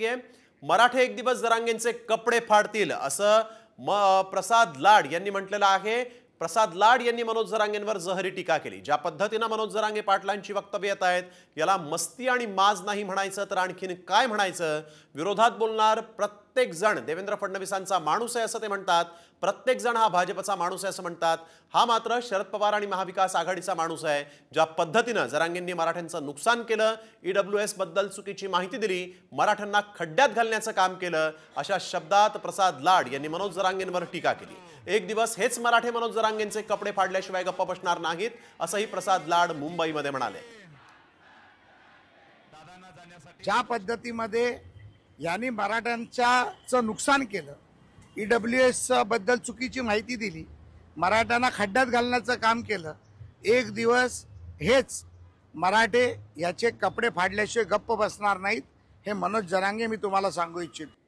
येते मराठे एक दिवस जरांगेंचे कपडे फाडतील असं म प्रसाद लाड यांनी म्हटलेलं आहे प्रसाद लाड यांनी मनोज जरांगेंवर जहरी टीका केली ज्या पद्धतीनं मनोज जरांगे पाटलांची वक्तव्य येत आहेत याला मस्ती आणि माज नाही म्हणायचं तर आणखीन काय म्हणायचं विरोधात बोलणार प्रत्येक प्रत्येक जण देवेंद्र फडणवीसांचा माणूस आहे असं ते म्हणतात प्रत्येक जण हा भाजपचा माणूस आहे असं म्हणतात हा मात्र शरद पवार आणि महाविकास आघाडीचा माणूस आहे ज्या पद्धतीनं जरांगींनी मराठ्यांचं नुकसान केलं ईडब्ल्यू e बद्दल चुकीची माहिती दिली मराठ्यांना खड्ड्यात घालण्याचं काम केलं अशा शब्दात प्रसाद लाड यांनी मनोज जरांगेंवर टीका केली एक दिवस हेच मराठे मनोज जरांगेंचे कपडे फाडल्याशिवाय गप्प बसणार नाहीत असंही प्रसाद लाड मुंबईमध्ये म्हणाले ज्या पद्धतीमध्ये यांनी मराठ्यांच्याचं नुकसान केलं ई e डब्ल्यू एसबद्दल चुकीची माहिती दिली मराठ्यांना खड्ड्यात घालण्याचं काम केलं एक दिवस हेच मराठे याचे कपडे फाडल्याशिवाय गप्प बसणार नाहीत हे मनोज जरांगे मी तुम्हाला सांगू इच्छितो